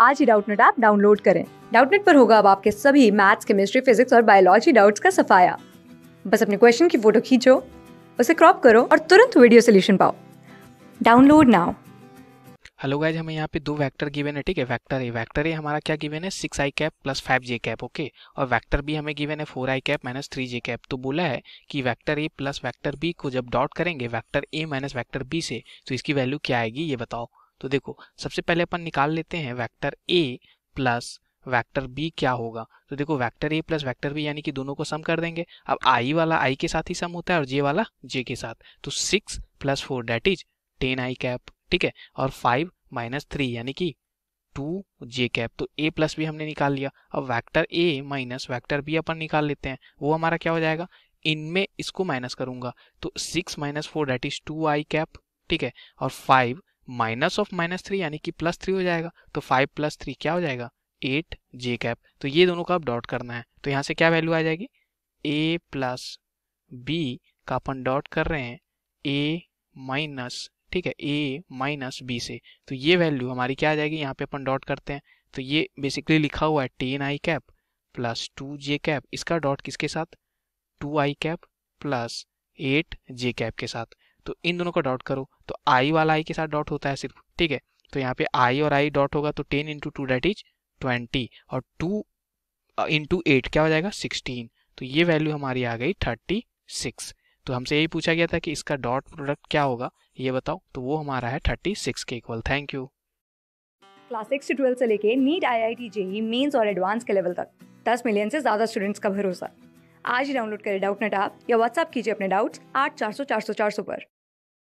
आज ही Doubtnut app download करें डाउटनेट पर होगा अब आपके सभी मैथ्स केमिस्ट्री फिजिक्स और बायोलॉजी डाउट्स का सफाया बस अपने क्वेश्चन की फोटो खींचो उसे क्रॉप करो और तुरंत वीडियो सोल्यूशन पाओ डाउनलोड नाउ हेलो गाइज हमें यहाँ पे दो वेक्टर गिवन है ठीक है वेक्टर ए वेक्टर ए हमारा क्या गिवन है six I cap plus five J cap okay और वेक्टर बी हमें गिवन है four I cap minus three J cap तो बोला है कि vector A plus vector B को जब डॉट करेंगे vector A minus vector B से तो इसकी वैल्यू क्या आएगी ये बताओ तो देखो सबसे पहले अपन निकाल लेते हैं vector A plus vector B क्या होगा तो देखो vector A plus vector B यानी कि दोनों को सम कर देंगे अब आई वाला आई के साथ ही सम होता है और जे वाला जे के साथ तो six plus four that is ten I cap ठीक है और फाइव माइनस थ्री यानी कि टू जे कैप तो ए प्लस बी हमने निकाल लिया अब vector A minus vector B अपन निकाल लेते हैं वो हमारा क्या हो जाएगा इनमें इसको माइनस करूंगा तो six minus four that is two I cap ठीक है और five minus of minus three यानी कि प्लस थ्री हो जाएगा तो फाइव प्लस थ्री क्या हो जाएगा एट जे कैप तो ये दोनों का आप डॉट करना है तो यहाँ से क्या वैल्यू आ जाएगी ए प्लस बी का अपन डॉट कर रहे हैं ए माइनस ठीक है ए माइनस बी से तो ये वैल्यू हमारी क्या आ जाएगी यहाँ पे अपन डॉट करते हैं तो ये बेसिकली लिखा हुआ है ten I cap plus two J cap इसका डॉट किसके साथ two I cap plus eight J cap के साथ तो इन दोनों का डॉट करो तो आई वाला आई के साथ डॉट होता है सिर्फ ठीक है तो यहाँ पे आई और आई डॉट होगा तो ten into two that is twenty और टू इंटू एट क्या हो जाएगा सिक्सटीन तो ये वैल्यू हमारी आ गई थर्टी सिक्स तो हमसे यही पूछा गया था कि इसका डॉट प्रोडक्ट क्या होगा ये बताओ तो वो हमारा है थर्टी सिक्स के equal thank you class six से ट्वेल्थ से लेके NEET I I T JEE mains और एडवांस के लेवल तक दस मिलियन से ज़्यादा स्टूडेंट्स का भरोसा आज ही डाउनलोड करें डाउट नेट आप या व्हाट्सअप कीजिए अपने डाउट्स आठ चार सौ चार सौ चार सौ पर